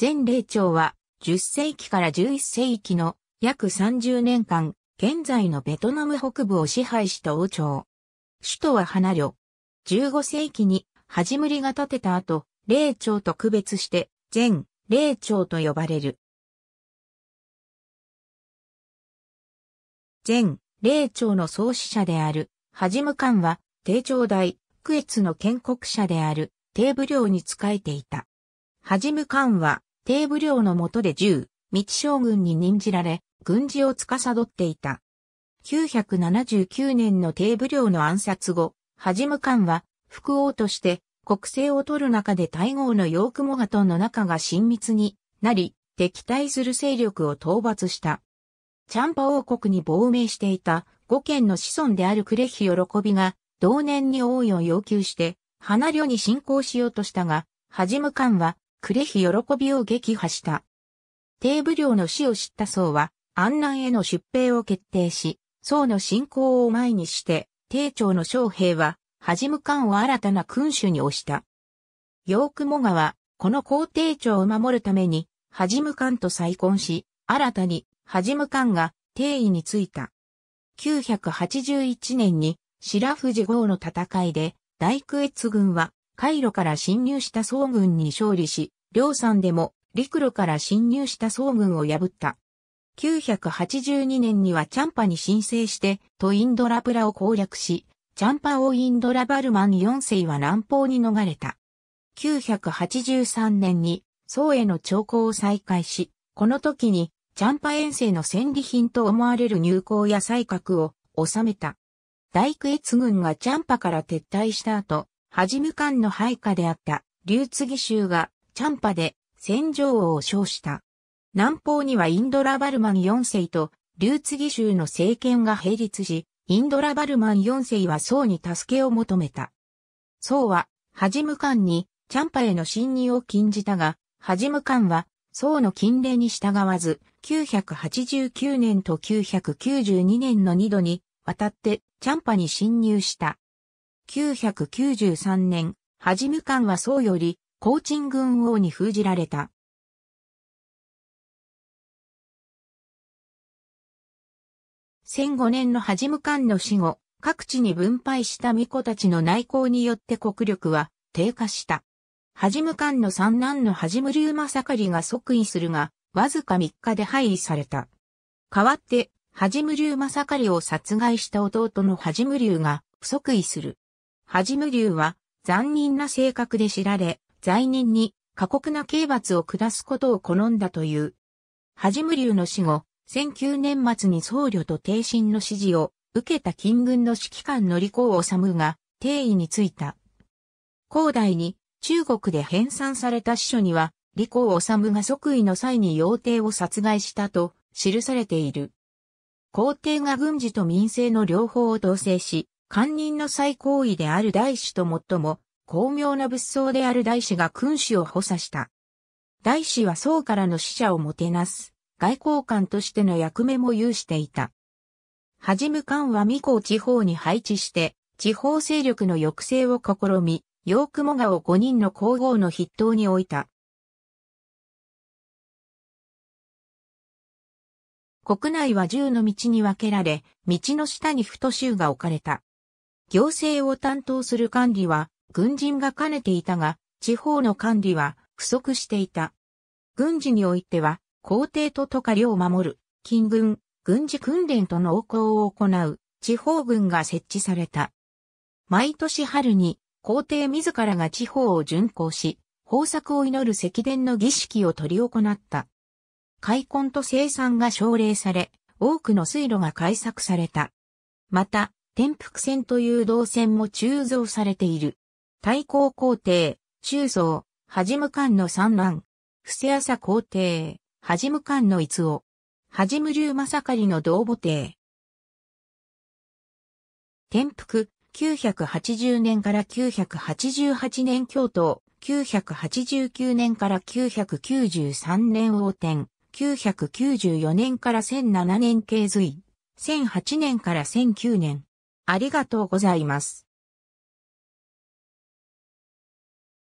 前霊長は10世紀から11世紀の約30年間、現在のベトナム北部を支配した王朝。首都はハナ旅。15世紀にハジムリが建てた後、霊長と区別して前霊長と呼ばれる。前霊長の創始者であるハジムカンは帝長代、区越の建国者である帝武領に仕えていた。はじむカは帝武領の下で銃、道将軍に任じられ、軍事を司っていた。979年の帝武領の暗殺後、はじむ官は、副王として、国政を取る中で大号のヨークモガとの仲が親密になり、敵対する勢力を討伐した。チャンパ王国に亡命していた五県の子孫であるクレヒ喜びが、同年に王位を要求して、花領に侵攻しようとしたが、はじむ官は、くれひ喜びを撃破した。帝武領の死を知った僧は、安南への出兵を決定し、僧の信仰を前にして、帝朝の将兵は、はじむ官を新たな君主に推した。ヨークモガは、この皇帝朝を守るために、はじむ官と再婚し、新たに、はじむ官が、帝位についた。981年に、白藤号の戦いで、大空越軍は、カイロから侵入した総軍に勝利し、両山でも陸路から侵入した総軍を破った。982年にはチャンパに申請して、トインドラプラを攻略し、チャンパ王インドラバルマン4世は南方に逃れた。983年に宋への朝貢を再開し、この時にチャンパ遠征の戦利品と思われる入港や採閣を収めた。大区越軍がチャンパから撤退した後、はじむ間の配下であった、竜継ぎ衆が、チャンパで、戦場王を称した。南方にはインドラバルマン4世と、竜継ぎ衆の政権が並立し、インドラバルマン4世は宋に助けを求めた。宋は、はじむ間に、チャンパへの侵入を禁じたが、はじむ間は、宋の禁令に従わず、989年と992年の2度に、渡って、チャンパに侵入した。1993年、はじむかは宋より、高鎮軍王に封じられた。1005年のはじむかの死後、各地に分配した巫女たちの内向によって国力は低下した。はじむかの三男のはじむりゅまさかりが即位するが、わずか3日で廃位された。代わって、はじむりゅまさかりを殺害した弟のはじむりが不即位する。はじむ竜は、残忍な性格で知られ、罪人に過酷な刑罰を下すことを好んだという。はじむ竜の死後、19年末に僧侶と帝臣の指示を受けた金軍の指揮官の利口治が帝位についた。後代に中国で編纂された司書には、李光治が即位の際に妖帝を殺害したと記されている。皇帝が軍事と民政の両方を統制し、官人の最高位である大師と最も巧妙な仏僧である大師が君主を補佐した。大師は僧からの使者をもてなす、外交官としての役目も有していた。はじむ官は未公地方に配置して、地方勢力の抑制を試み、ヨークモガを5人の皇后の筆頭に置いた。国内は十の道に分けられ、道の下に太州が置かれた。行政を担当する管理は軍人が兼ねていたが、地方の管理は不足していた。軍事においては、皇帝と都下領を守る、金軍、軍事訓練との耕を行う、地方軍が設置された。毎年春に、皇帝自らが地方を巡行し、豊作を祈る石殿の儀式を執り行った。開墾と生産が奨励され、多くの水路が開削された。また、天福線という動線も鋳造されている。太閤皇帝、周宗、はじむ官の三男、伏せ朝皇帝、はじむ官の逸夫、はじむ竜正りの同母帝。天福、980年から988年京都、989年から993年王天、994年から1007年経随、1008年から1009年。ありがとうございます。